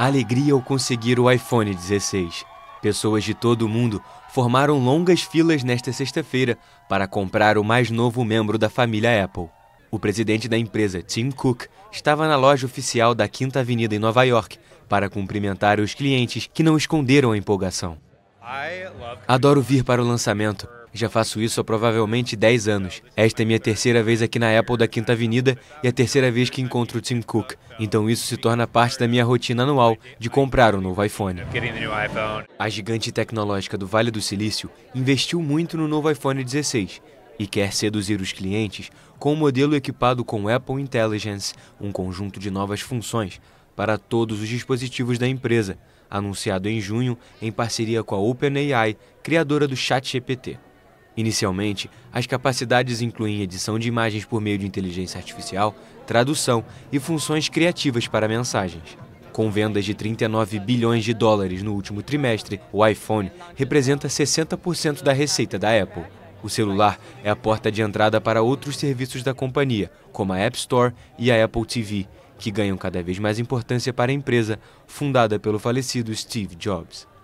Alegria ao conseguir o iPhone 16. Pessoas de todo o mundo formaram longas filas nesta sexta-feira para comprar o mais novo membro da família Apple. O presidente da empresa, Tim Cook, estava na loja oficial da Quinta Avenida em Nova York para cumprimentar os clientes que não esconderam a empolgação. Adoro vir para o lançamento. Já faço isso há provavelmente 10 anos. Esta é minha terceira vez aqui na Apple da Quinta Avenida e a terceira vez que encontro o Tim Cook. Então isso se torna parte da minha rotina anual de comprar um novo iPhone. A gigante tecnológica do Vale do Silício investiu muito no novo iPhone 16 e quer seduzir os clientes com um modelo equipado com Apple Intelligence, um conjunto de novas funções para todos os dispositivos da empresa, anunciado em junho em parceria com a OpenAI, criadora do ChatGPT. Inicialmente, as capacidades incluem edição de imagens por meio de inteligência artificial, tradução e funções criativas para mensagens. Com vendas de 39 bilhões de dólares no último trimestre, o iPhone representa 60% da receita da Apple. O celular é a porta de entrada para outros serviços da companhia, como a App Store e a Apple TV, que ganham cada vez mais importância para a empresa fundada pelo falecido Steve Jobs.